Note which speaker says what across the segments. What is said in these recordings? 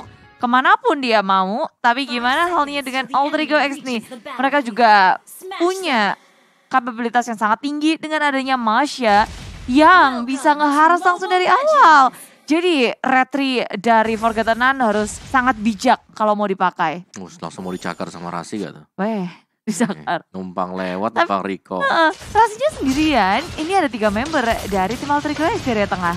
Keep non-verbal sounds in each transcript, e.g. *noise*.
Speaker 1: untuk kemanapun dia mau. Tapi gimana halnya dengan Alter X nih? Mereka juga punya kapabilitas yang sangat tinggi dengan adanya Masha yang bisa ngeharas langsung dari awal. Jadi retri dari Forgotten Nun harus sangat bijak kalau mau dipakai.
Speaker 2: Terus langsung mau dicakar sama Rasi gak tuh? Weh, *laughs* di Numpang lewat, Tapi, numpang Riko. Uh,
Speaker 1: rasanya sendirian, ini ada tiga member dari tim Alter Creature ya, di tengah.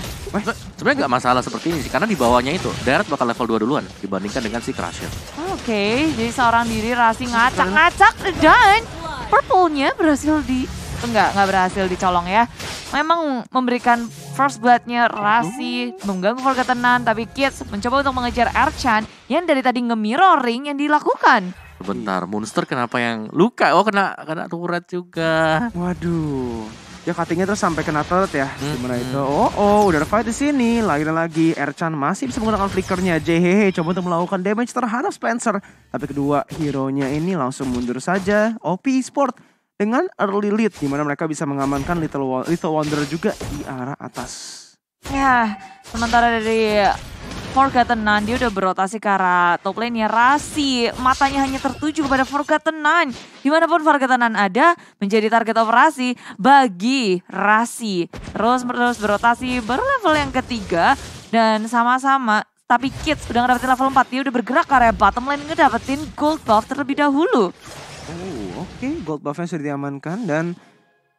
Speaker 2: Sebenarnya gak masalah seperti ini sih, karena di bawahnya itu, Darat bakal level 2 duluan dibandingkan dengan si Crusher.
Speaker 1: Oke, okay, jadi seorang diri Rasi ngacak-ngacak dan purple-nya berhasil di... Enggak, nggak berhasil dicolong ya. Memang memberikan first bloodnya Rasi mengganggu keluarga tenan tapi Kids mencoba untuk mengejar Erchan yang dari tadi nge-mirroring yang dilakukan.
Speaker 2: Bentar, Monster kenapa yang luka? Oh kena kena turret juga. Waduh.
Speaker 3: Ya cuttingnya terus sampai kena turret ya. Hmm. Gimana itu? Oh oh, udah fight di sini. Lagi lagi Erchan masih bisa menggunakan flickernya. Jehehe, coba untuk melakukan damage terhadap Spencer. Tapi kedua hero-nya ini langsung mundur saja. OP Sport dengan early lead di mana mereka bisa mengamankan Little, Little Wonder juga di arah atas.
Speaker 1: Ya, sementara dari Forgotten Nun. Dia udah berotasi ke arah top lane-nya Rasi. Matanya hanya tertuju kepada Forgotten Nun. Dimanapun Forgotten Nun ada, menjadi target operasi bagi Rasi. Terus terus berotasi baru level yang ketiga. Dan sama-sama tapi Kids udah ngedapetin level 4, dia udah bergerak ke arah bottom lane ngedapetin gold buff terlebih dahulu.
Speaker 3: Oh, oke. Okay. Gold buffnya sudah diamankan dan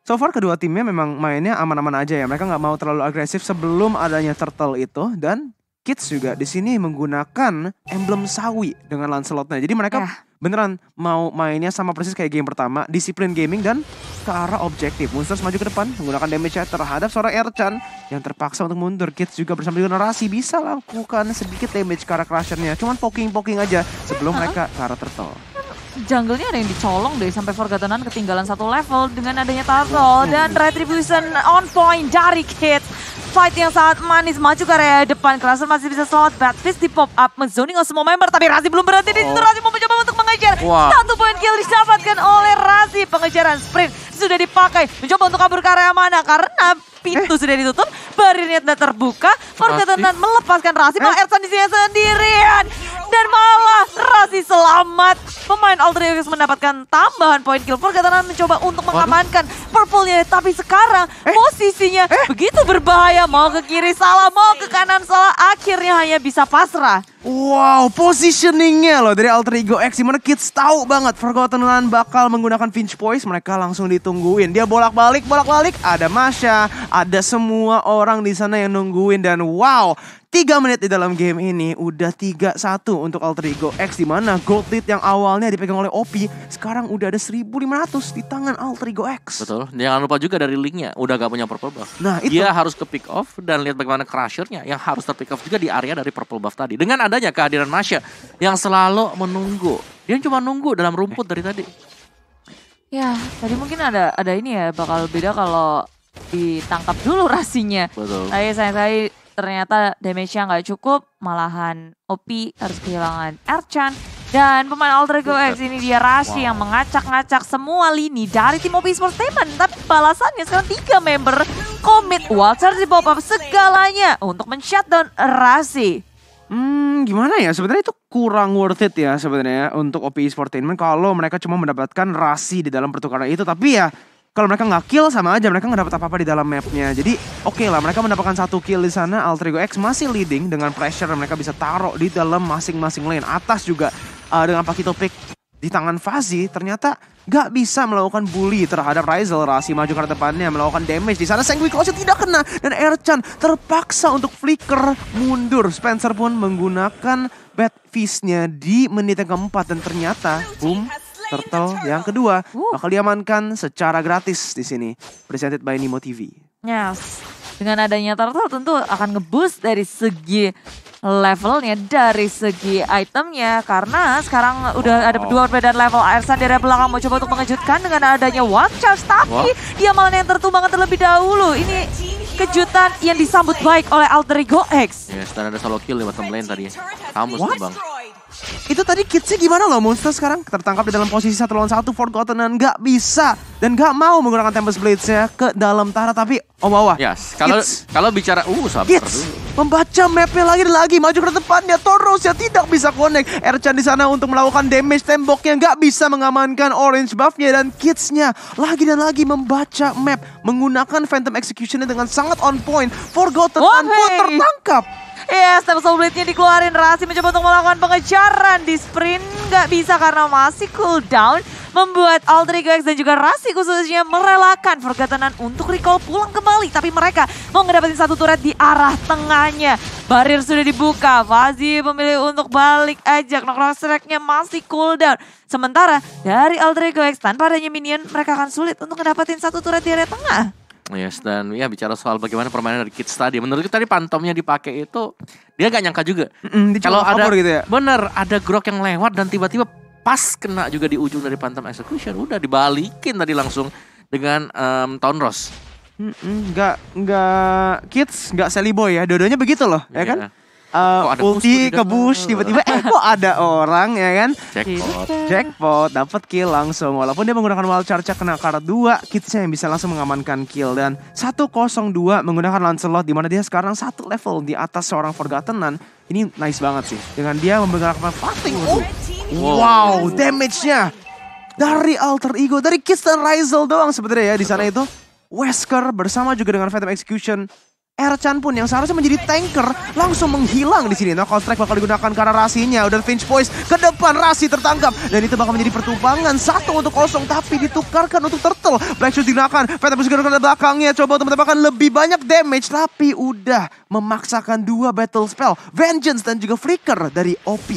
Speaker 3: So far kedua timnya memang mainnya aman-aman aja ya. Mereka nggak mau terlalu agresif sebelum adanya turtle itu dan Kids juga di sini menggunakan emblem sawi dengan Lancelotnya. Jadi mereka yeah. beneran mau mainnya sama persis kayak game pertama, disiplin gaming dan ke arah objektif. Monsters maju ke depan menggunakan damage terhadap seorang Erchan yang terpaksa untuk mundur. Kids juga bersama dengan narasi bisa lakukan sedikit damage ke arah Crushernya. Cuman poking-poking aja sebelum mereka ke arah turtle
Speaker 1: jungle-nya ada yang dicolong deh sampai Forgotten ketinggalan satu level dengan adanya Turtle hmm. dan Retribution on point dari Kids fight yang sangat manis. Maju ke area depan. Klaser masih bisa selamat. Fist di pop up. Menzoning semua member. Tapi Razi belum berhenti. Di situ oh. Razi mau mencoba untuk mengejar. Wow. Satu poin kill didapatkan oleh Razi. Pengejaran sprint sudah dipakai. Mencoba untuk kabur ke area mana. Karena pintu eh. sudah ditutup. Barinnya tidak terbuka. Forgotten melepaskan Razi. Malah eh. Ersan di sini sendirian. Dan malah Razi selamat pemain Alterius mendapatkan tambahan poin kill. Forgotten mencoba untuk mengamankan purple-nya, tapi sekarang eh? posisinya eh? begitu berbahaya. Mau ke kiri salah, mau ke kanan salah, akhirnya hanya bisa pasrah.
Speaker 3: Wow, positioningnya loh dari Alter Ego X. Dimana kids tahu banget Forgotten Land bakal menggunakan pinch poise. Mereka langsung ditungguin. Dia bolak-balik, bolak-balik. Ada Masha, ada semua orang di sana yang nungguin. Dan wow, 3 menit di dalam game ini udah 3-1 untuk alter ego X di mana gold lead yang awalnya dipegang oleh OP sekarang udah ada 1500 di tangan alter ego X.
Speaker 2: Betul. Jangan lupa juga dari linknya udah gak punya purple buff. Nah, itu. Dia harus ke pick off dan lihat bagaimana crushernya yang harus pick off juga di area dari purple buff tadi. Dengan adanya kehadiran Masha yang selalu menunggu. Dia cuma nunggu dalam rumput dari tadi.
Speaker 1: Ya, tadi mungkin ada ada ini ya bakal beda kalau ditangkap dulu rasinya. Betul. Tapi saya saya ternyata damage-nya nggak cukup, malahan OP harus kehilangan Erchan. Dan pemain Alter Ego X ini dia Rashi wow. yang mengacak-ngacak semua lini dari tim OP Sports Statement. Tapi balasannya sekarang tiga member komit Walter di pop up segalanya untuk men-shutdown Rashi.
Speaker 3: Hmm, gimana ya? Sebenarnya itu kurang worth it ya sebenarnya untuk OP Esportainment kalau mereka cuma mendapatkan rasi di dalam pertukaran itu. Tapi ya kalau mereka nggak kill sama aja mereka nggak dapat apa-apa di dalam mapnya. Jadi oke okay lah mereka mendapatkan satu kill di sana. Altrigo X masih leading dengan pressure mereka bisa taruh di dalam masing-masing lane. Atas juga uh, dengan Pakito Pick di tangan Fazi ternyata nggak bisa melakukan bully terhadap Rizal. Rasi maju ke depannya melakukan damage. Di sana Sengwi Close tidak kena dan Erchan terpaksa untuk flicker mundur. Spencer pun menggunakan bad fishnya di menit yang keempat dan ternyata boom turtle yang kedua bakal diamankan secara gratis di sini. Presented by Nemo TV.
Speaker 1: Yes. Ya. Dengan adanya turtle tentu akan ngeboost dari segi levelnya dari segi itemnya karena sekarang udah ada dua perbedaan level Arsan dari belakang mau coba untuk mengejutkan dengan adanya one charge tapi wow. dia malah yang tertumbangan terlebih dahulu ini kejutan yang disambut baik oleh Alter Ego X.
Speaker 2: Yes, dan ada solo kill di bottom lane tadi. Kamus bang.
Speaker 3: Itu tadi kidsnya gimana loh Monster sekarang tertangkap di dalam posisi satu lawan satu Forgotten dan nggak bisa dan nggak mau menggunakan Tempest Blades-nya ke dalam Tara tapi
Speaker 2: mawah. Oh, yes. Kalau kalau bicara uh sabar kids.
Speaker 3: Membaca mapnya lagi lagi maju ke depannya Toros ya tidak bisa connect. Erchan di sana untuk melakukan damage temboknya nggak bisa mengamankan orange buffnya dan kidsnya lagi dan lagi membaca map menggunakan Phantom Execution dengan sangat on point. Forgotten oh, tanpa tertangkap. Ya, step
Speaker 1: blade dikeluarin. Rasi mencoba untuk melakukan pengejaran di sprint. Nggak bisa karena masih cooldown. Membuat Aldri Ego dan juga Rasi khususnya merelakan Forgotten untuk recall pulang kembali. Tapi mereka mau ngedapetin satu turret di arah tengahnya. Barir sudah dibuka. Fazi memilih untuk balik aja. Knock strike-nya masih cooldown. Sementara dari Aldri Ego X tanpa adanya minion mereka akan sulit untuk ngedapetin satu turret di area tengah.
Speaker 2: Yes, dan ya bicara soal bagaimana permainan dari Kids tadi. Menurut kita tadi pantomnya dipakai itu dia gak nyangka juga. Mm, Kalau ada gitu ya. Bener, ada grok yang lewat dan tiba-tiba pas kena juga di ujung dari pantom execution udah dibalikin tadi langsung dengan um, Town Rose.
Speaker 3: Mm -mm, gak, gak kids gak Sally Boy ya, dodonya begitu loh, yeah. ya iya. kan? uh, ulti ke bush tiba-tiba eh kok ada orang ya kan jackpot jackpot dapat kill langsung walaupun dia menggunakan wild charge kena karat dua kitsnya yang bisa langsung mengamankan kill dan 102 menggunakan Lancelot di mana dia sekarang satu level di atas seorang Forgottenan ini nice banget sih dengan dia menggunakan fighting oh. wow, wow damage-nya dari alter ego dari Kiss Rizal doang sebenarnya ya di sana itu Wesker bersama juga dengan Phantom Execution Erchan pun yang seharusnya menjadi tanker langsung menghilang di sini. Nah, strike bakal digunakan karena rasinya. Udah Finch Boys ke depan rasi tertangkap. Dan itu bakal menjadi pertumpangan. Satu untuk kosong tapi ditukarkan untuk turtle. Black Shoes digunakan. Peta Pusgar ke belakangnya. Coba untuk akan lebih banyak damage. Tapi udah memaksakan dua battle spell. Vengeance dan juga Flicker dari OP.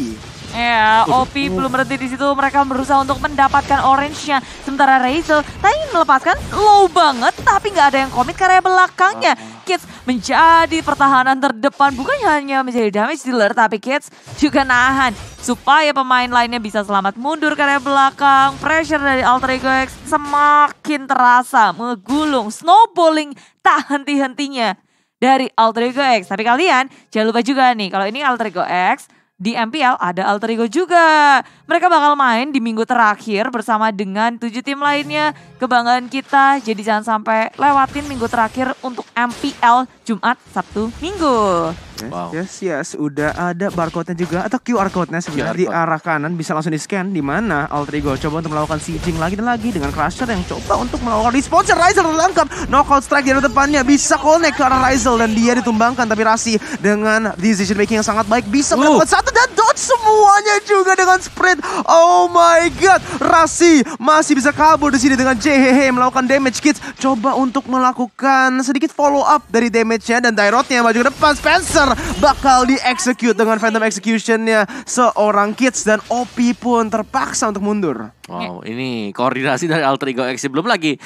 Speaker 1: Ya, yeah, belum berhenti di situ. Mereka berusaha untuk mendapatkan orange-nya. Sementara Razel tadi melepaskan low banget, tapi nggak ada yang komit karena belakangnya. Kids menjadi pertahanan terdepan. Bukan hanya menjadi damage dealer, tapi Kids juga nahan. Supaya pemain lainnya bisa selamat mundur karena belakang. Pressure dari Alter Ego X semakin terasa. Menggulung, snowballing tak henti-hentinya dari Alter Ego X. Tapi kalian jangan lupa juga nih, kalau ini Alter Ego X di MPL ada alter ego juga. Mereka bakal main di minggu terakhir bersama dengan tujuh tim lainnya. Kebanggaan kita, jadi jangan sampai lewatin minggu terakhir untuk MPL Jumat, Sabtu, Minggu.
Speaker 3: wow. yes, yes. Udah ada barcode-nya juga atau QR code-nya sebenarnya di arah kanan bisa langsung di-scan di mana Alter Ego coba untuk melakukan sieging lagi dan lagi dengan Crusher yang coba untuk melakukan response Rizal tertangkap. Knockout strike di depannya bisa connect ke arah Rizal dan dia ditumbangkan tapi Rasi dengan decision making yang sangat baik bisa uh. melakukan satu dan Semuanya juga dengan sprint. Oh my god. Rasi masih bisa kabur di sini dengan Jhehe melakukan damage kids. Coba untuk melakukan sedikit follow up dari damage-nya dan Dairot-nya maju ke depan. Spencer bakal di-execute dengan Phantom Execution-nya seorang kids dan OP pun terpaksa untuk mundur.
Speaker 2: Wow, ini koordinasi dari Alter Ego X belum lagi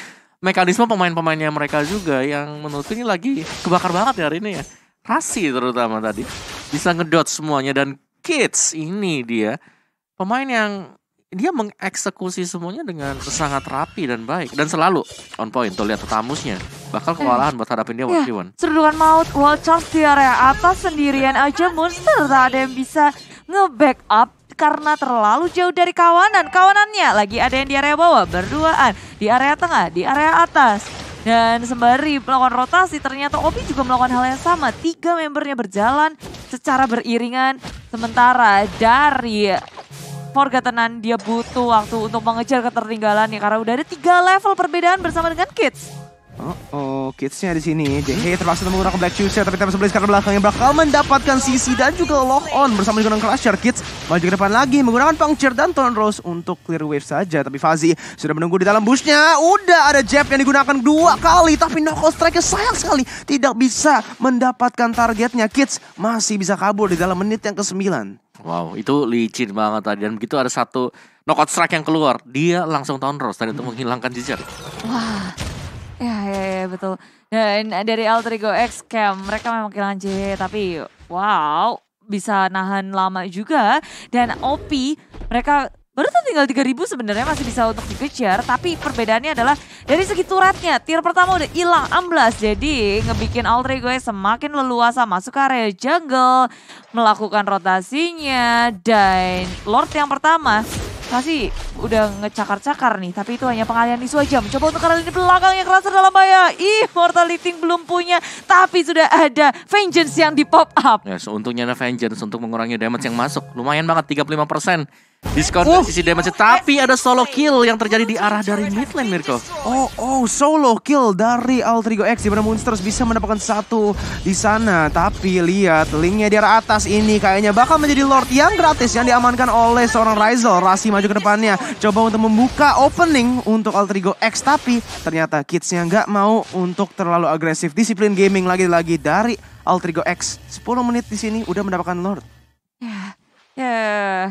Speaker 2: mekanisme pemain-pemainnya mereka juga yang menurutku ini lagi kebakar banget ya hari ini ya. Rasi terutama tadi. Bisa ngedot semuanya dan Kids ini dia pemain yang dia mengeksekusi semuanya dengan sangat rapi dan baik dan selalu on point tuh lihat tetamusnya bakal hmm. kewalahan buat hadapin dia one ya,
Speaker 1: Serudukan maut wall charge di area atas sendirian aja monster tak ada yang bisa nge up karena terlalu jauh dari kawanan kawanannya lagi ada yang di area bawah berduaan di area tengah di area atas dan sembari melakukan rotasi, ternyata Obi juga melakukan hal yang sama. Tiga membernya berjalan secara beriringan. Sementara dari Forgotten dia butuh waktu untuk mengejar ya Karena udah ada tiga level perbedaan bersama dengan Kids.
Speaker 3: Oh, oh kidsnya di sini. JH terpaksa menggunakan Black Choose tapi tembus Blaze karena belakangnya bakal mendapatkan Sisi dan juga lock on bersama dengan Crusher. Kids maju ke depan lagi menggunakan Puncture dan Tone Rose untuk clear wave saja. Tapi Fazi sudah menunggu di dalam busnya. Udah ada jab yang digunakan dua kali tapi Noko Strike sayang sekali tidak bisa mendapatkan targetnya. Kids masih bisa kabur di
Speaker 2: dalam menit yang ke-9. Wow, itu licin banget tadi dan begitu ada satu knockout strike yang keluar, dia langsung Tone Rose tadi untuk menghilangkan jejer.
Speaker 1: Wah, Ya, betul. Dan dari Alter X Cam, mereka memang kehilangan JHE tapi wow bisa nahan lama juga. Dan OP mereka baru tinggal 3000 sebenarnya masih bisa untuk dikejar tapi perbedaannya adalah dari segi turatnya, tier pertama udah hilang amblas jadi ngebikin alter ego semakin leluasa masuk ke area jungle melakukan rotasinya dan lord yang pertama Pasti udah ngecakar-cakar nih, tapi itu hanya pengalian isu aja. Mencoba untuk kali ini belakang yang kerasa dalam bahaya. Ih,
Speaker 2: Mortality belum punya, tapi sudah ada Vengeance yang di pop up. Ya, yes, untungnya ada Vengeance untuk mengurangi damage yang masuk. Lumayan banget, 35%. Diskon uh. sisi damage tapi ada solo kill yang terjadi di arah dari mid lane Mirko.
Speaker 3: Oh, oh, solo kill dari Altrigo X di mana Monsters bisa mendapatkan satu di sana. Tapi lihat linknya di arah atas ini kayaknya bakal menjadi Lord yang gratis yang diamankan oleh seorang Rizal. Rasi maju ke depannya coba untuk membuka opening untuk Altrigo X tapi ternyata kidsnya nggak mau untuk terlalu agresif. Disiplin gaming lagi-lagi dari Altrigo X. 10 menit di sini udah mendapatkan Lord. Ya,
Speaker 1: yeah. ya. Yeah.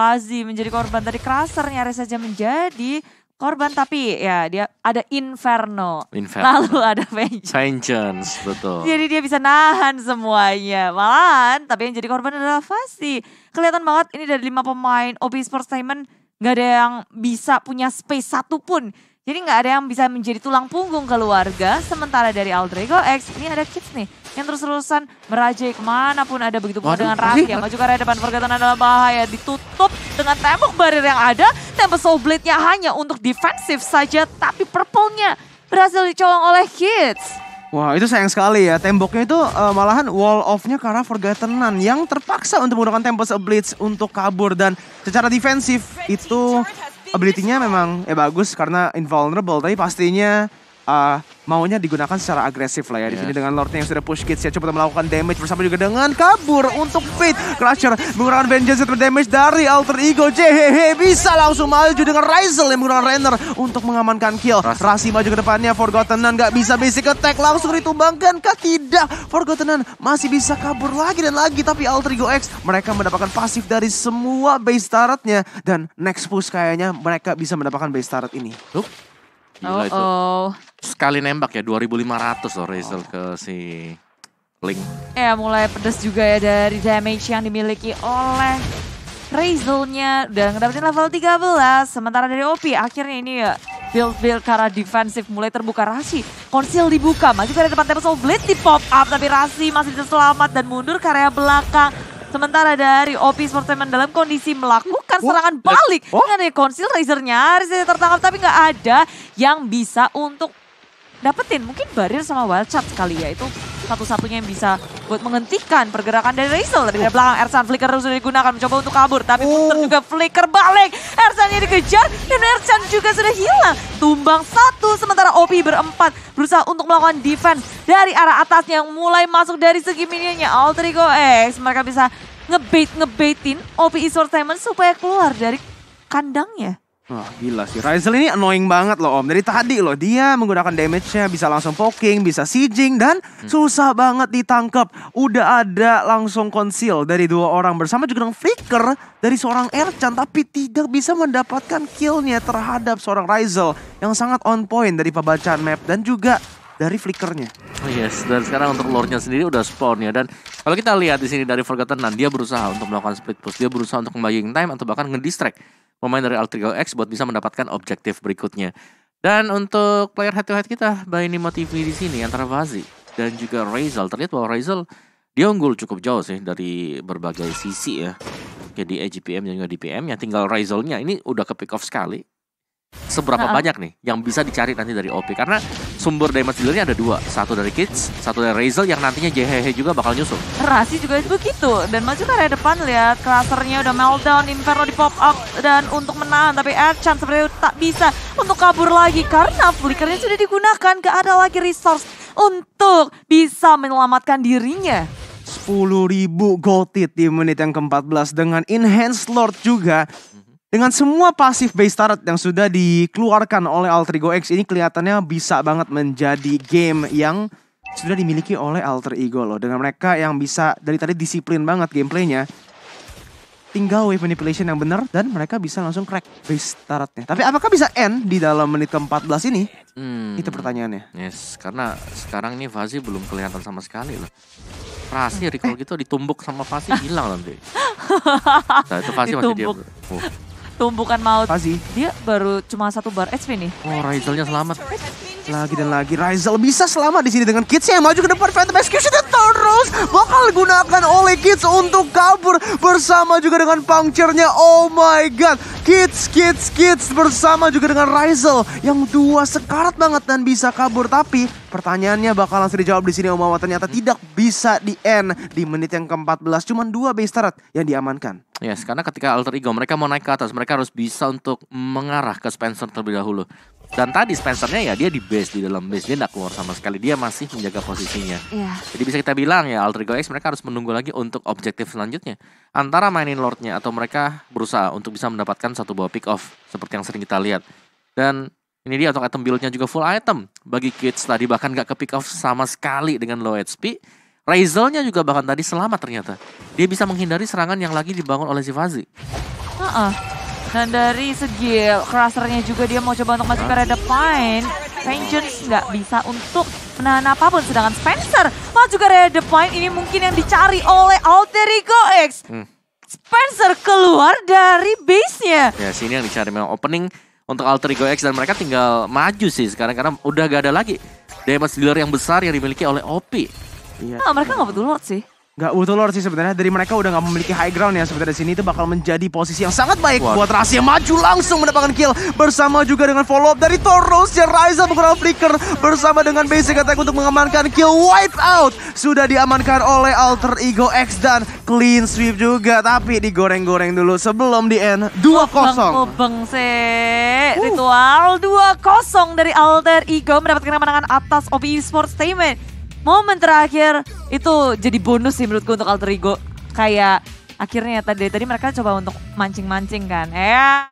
Speaker 1: Kazi menjadi korban tadi Kraser nyaris saja menjadi korban tapi ya dia ada Inferno,
Speaker 2: Inferno. lalu ada Vengeance. betul. jadi
Speaker 1: dia bisa nahan semuanya. Malahan tapi yang jadi korban adalah Fasi. Kelihatan banget ini dari lima pemain obi Sports Simon nggak ada yang bisa punya space satu pun jadi nggak ada yang bisa menjadi tulang punggung keluarga. Sementara dari Aldrego X, ini ada kids nih yang terus-terusan merajai kemanapun ada begitu pun dengan Yang Maju juga depan pergerakan adalah bahaya. Ditutup dengan tembok barir yang ada. Soul Blade-nya hanya untuk defensif saja. Tapi purple-nya berhasil dicolong oleh kids.
Speaker 3: Wah itu sayang sekali ya, temboknya itu uh, malahan wall off-nya karena Forgottenan yang terpaksa untuk menggunakan Tempest Blitz untuk kabur dan secara defensif itu ability-nya memang ya bagus karena invulnerable tapi pastinya uh, maunya digunakan secara agresif lah ya. Di sini dengan Lordnya yang sudah push kids ya coba melakukan damage bersama juga dengan kabur untuk Fate. Crusher menggunakan Vengeance untuk damage dari Alter Ego. Jehehe bisa langsung maju dengan Rizal yang menggunakan Rainer untuk mengamankan kill. Rasi maju ke depannya Forgotten Nun gak bisa basic attack langsung ditumbangkan kah? Tidak. Forgotten Nun masih bisa kabur lagi dan lagi tapi Alter Ego X mereka mendapatkan pasif dari semua base turretnya dan next push kayaknya mereka bisa mendapatkan base turret ini. Loh?
Speaker 1: Gila oh, itu.
Speaker 2: Sekali nembak ya 2500 loh Razel oh. ke si Link.
Speaker 1: Ya mulai pedes juga ya dari damage yang dimiliki oleh Razelnya. Udah ngedapetin level 13. Sementara dari OP akhirnya ini ya build-build karena defensif mulai terbuka Rashi. Konsil dibuka, masih dari depan tempat Soul Blade di pop up tapi Rashi masih terselamat dan mundur karya belakang. Sementara dari OP Sportsman dalam kondisi melakukan oh, serangan balik. Oh? Dengan konsil Razer nyaris tertangkap tapi nggak ada yang bisa untuk dapetin. Mungkin barir sama wild chat kali ya itu satu-satunya yang bisa buat menghentikan pergerakan dari Rizal. Dari belakang Ersan, flicker sudah digunakan mencoba untuk kabur. Tapi punter oh. juga flicker balik. Ersan yang dikejar dan Ersan juga sudah hilang. Tumbang satu sementara OP berempat berusaha untuk melakukan defense dari arah atas yang mulai masuk dari segi minionnya. Alter Ego X mereka bisa ngebait ngebaitin OP Esports Diamond supaya keluar dari kandangnya.
Speaker 3: Wah gila sih, Rizal ini annoying banget loh om. Dari tadi loh dia menggunakan damage-nya bisa langsung poking, bisa sieging dan hmm. susah banget ditangkap. Udah ada langsung conceal dari dua orang bersama juga dengan flicker dari seorang Erchan tapi tidak bisa mendapatkan kill nya terhadap seorang Rizal yang sangat on point dari pembacaan map dan juga dari flickernya.
Speaker 2: Oh yes, dan sekarang untuk lore-nya sendiri udah spawn ya. Dan kalau kita lihat di sini dari Forgotten nah, dia berusaha untuk melakukan split push. Dia berusaha untuk membagi time atau bahkan ngedistract pemain dari Altrigo x buat bisa mendapatkan objektif berikutnya. Dan untuk player head to head kita by Nemo TV di sini antara Vazi dan juga Razel. Terlihat bahwa Razel dia unggul cukup jauh sih dari berbagai sisi ya. Oke di AGPM dan juga DPM yang tinggal Razelnya ini udah ke pick off sekali. Seberapa uh -uh. banyak nih yang bisa dicari nanti dari OP karena sumber damage dealernya ada dua. Satu dari Kids, satu dari Razel yang nantinya JHH juga bakal nyusul.
Speaker 1: Rasi juga begitu. Dan maju ke area depan lihat klasernya udah meltdown, Inferno di pop up dan untuk menahan. Tapi Chan sebenarnya tak bisa untuk kabur lagi karena flickernya sudah digunakan. Gak ada lagi resource untuk bisa menyelamatkan dirinya.
Speaker 3: 10.000 gold di menit yang ke-14 dengan Enhanced Lord juga dengan semua pasif base turret yang sudah dikeluarkan oleh Alter Ego X ini kelihatannya bisa banget menjadi game yang sudah dimiliki oleh Alter Ego loh. Dengan mereka yang bisa dari tadi disiplin banget gameplaynya. Tinggal wave manipulation yang benar dan mereka bisa langsung crack base turretnya. Tapi apakah bisa end di dalam menit ke-14 ini? Hmm, itu pertanyaannya.
Speaker 2: Yes, karena sekarang ini Fazi belum kelihatan sama sekali loh. Rasi recall gitu ditumbuk sama Fazi hilang nanti. *laughs* Nah, itu Fazi masih dia. Oh tumpukan maut. Pasti. Dia
Speaker 1: baru cuma satu bar HP nih. Oh, Rizalnya
Speaker 3: selamat. Lagi dan lagi, Rizal bisa selamat di sini dengan kids yang maju ke depan. Phantom Execution terus bakal digunakan oleh kids untuk kabur bersama juga dengan puncture-nya. Oh my god, kids, kids, kids bersama juga dengan Rizal yang dua sekarat banget dan bisa kabur. Tapi pertanyaannya bakal langsung dijawab di sini om Mawa ternyata tidak bisa di end di menit yang ke-14 cuman dua base turret yang diamankan.
Speaker 2: Yes, karena ketika alter ego mereka mau naik ke atas, mereka harus bisa untuk mengarah ke Spencer terlebih dahulu. Dan tadi Spencernya ya dia di base di dalam base dia tidak keluar sama sekali, dia masih menjaga posisinya. Yeah. Jadi bisa kita bilang ya alter ego X mereka harus menunggu lagi untuk objektif selanjutnya. Antara mainin lordnya atau mereka berusaha untuk bisa mendapatkan satu buah pick off seperti yang sering kita lihat. Dan ini dia untuk item buildnya juga full item. Bagi kids tadi bahkan gak ke pick off sama sekali dengan low HP Raizelnya juga bahkan tadi selamat ternyata. Dia bisa menghindari serangan yang lagi dibangun oleh Fazi.
Speaker 1: Uh -uh. Dan dari segi crushernya juga dia mau coba untuk masuk ke red point. Vengeance nggak bisa untuk menahan apapun. Sedangkan Spencer mau juga red Point ini mungkin yang dicari oleh Alterico X. Hmm. Spencer keluar dari base-nya.
Speaker 2: Ya, sini yang dicari memang opening untuk Alter X dan mereka tinggal maju sih sekarang karena udah gak ada lagi damage dealer yang besar yang dimiliki oleh OP. Iya.
Speaker 3: Nah, mereka nggak butuh lord sih. Gak butuh lord sih sebenarnya dari mereka udah nggak memiliki high ground ya sebenarnya sini itu bakal menjadi posisi yang sangat baik What? buat rahasia maju langsung mendapatkan kill bersama juga dengan follow up dari Toros yang riza menggunakan flicker bersama dengan basic attack untuk mengamankan kill wipe out sudah diamankan oleh alter ego X dan clean sweep juga tapi digoreng-goreng dulu sebelum di end dua kosong
Speaker 1: Bobeng sih uh. ritual dua kosong dari alter ego mendapatkan kemenangan atas obi Sports Statement momen terakhir itu jadi bonus sih menurutku untuk alter ego kayak akhirnya ya, tadi tadi mereka coba untuk mancing-mancing kan. Eh